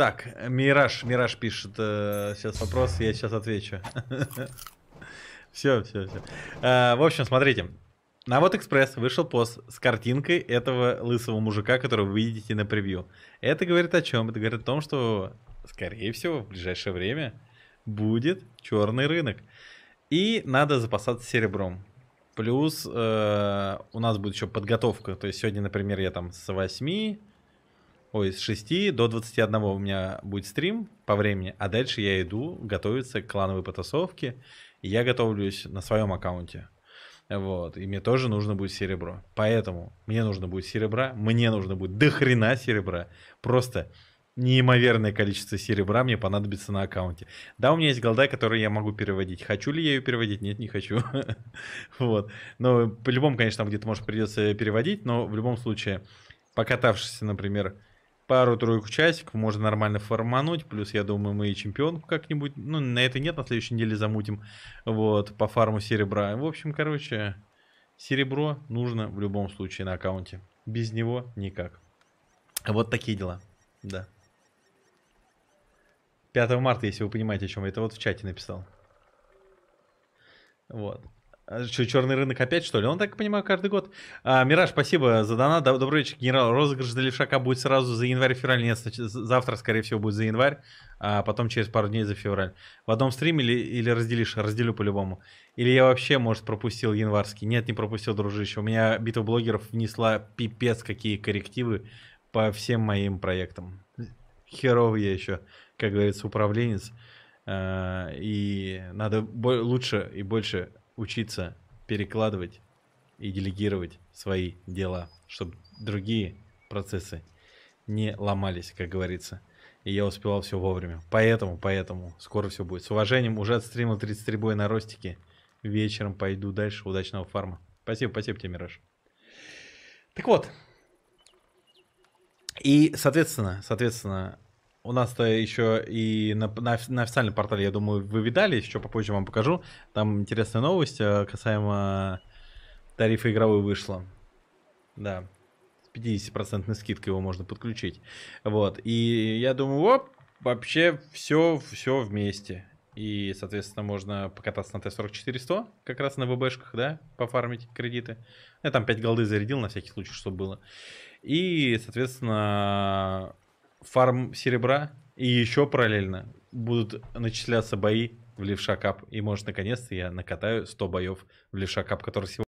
Так, Мираж, Мираж пишет э, сейчас вопрос, я сейчас отвечу. Все, все, все. В общем, смотрите. На вот Экспресс вышел пост с картинкой этого лысого мужика, которого вы видите на превью. Это говорит о чем? Это говорит о том, что, скорее всего, в ближайшее время будет черный рынок. И надо запасаться серебром. Плюс э, у нас будет еще подготовка. То есть сегодня, например, я там с 8 Ой, с 6 до 21 у меня будет стрим по времени, а дальше я иду готовиться к клановой потасовке. И я готовлюсь на своем аккаунте. Вот. И мне тоже нужно будет серебро. Поэтому мне нужно будет серебра, мне нужно будет до хрена серебра. Просто неимоверное количество серебра мне понадобится на аккаунте. Да, у меня есть голда, которую я могу переводить. Хочу ли я ее переводить? Нет, не хочу. вот. Но по-любому, конечно, там где-то, может, придется переводить, но в любом случае, покатавшись, например, пару-тройку часиков можно нормально фармануть, Плюс, я думаю, мы и чемпионку как-нибудь... Ну, на это нет, на следующей неделе замутим. Вот, по фарму серебра. В общем, короче, серебро нужно в любом случае на аккаунте. Без него никак. Вот такие дела. Да. 5 марта, если вы понимаете, о чем я. Это вот в чате написал. Вот. Что, а черный рынок опять, что ли? Он, так понимаю, каждый год. А, Мираж, спасибо за донат. Добрый вечер, генерал. Розыгрыш для левшака будет сразу за январь-февраль. Нет, завтра, скорее всего, будет за январь, а потом через пару дней за февраль. В одном стриме или, или разделишь? Разделю по-любому. Или я вообще, может, пропустил январский? Нет, не пропустил, дружище. У меня битва блогеров внесла пипец какие коррективы по всем моим проектам. Херовый я еще, как говорится, управленец. А, и надо лучше и больше учиться перекладывать и делегировать свои дела, чтобы другие процессы не ломались, как говорится. И я успевал все вовремя. Поэтому, поэтому, скоро все будет. С уважением, уже отстримил 33 боя на ростике. Вечером пойду дальше. Удачного фарма. Спасибо, спасибо тебе, Мираж. Так вот. И, соответственно, соответственно, у нас-то еще и на, на, на официальном портале, я думаю, вы видали, еще попозже вам покажу. Там интересная новость э, касаемо тарифа игровой вышла. Да. С 50% скидкой его можно подключить. Вот. И я думаю, оп, вообще все, все вместе. И, соответственно, можно покататься на Т-44-100, как раз на ВБшках, да, пофармить кредиты. Я там 5 голды зарядил на всякий случай, что было. И, соответственно, фарм серебра, и еще параллельно будут начисляться бои в Левша Кап. И, может, наконец-то я накатаю 100 боев в Левша Кап, который сегодня...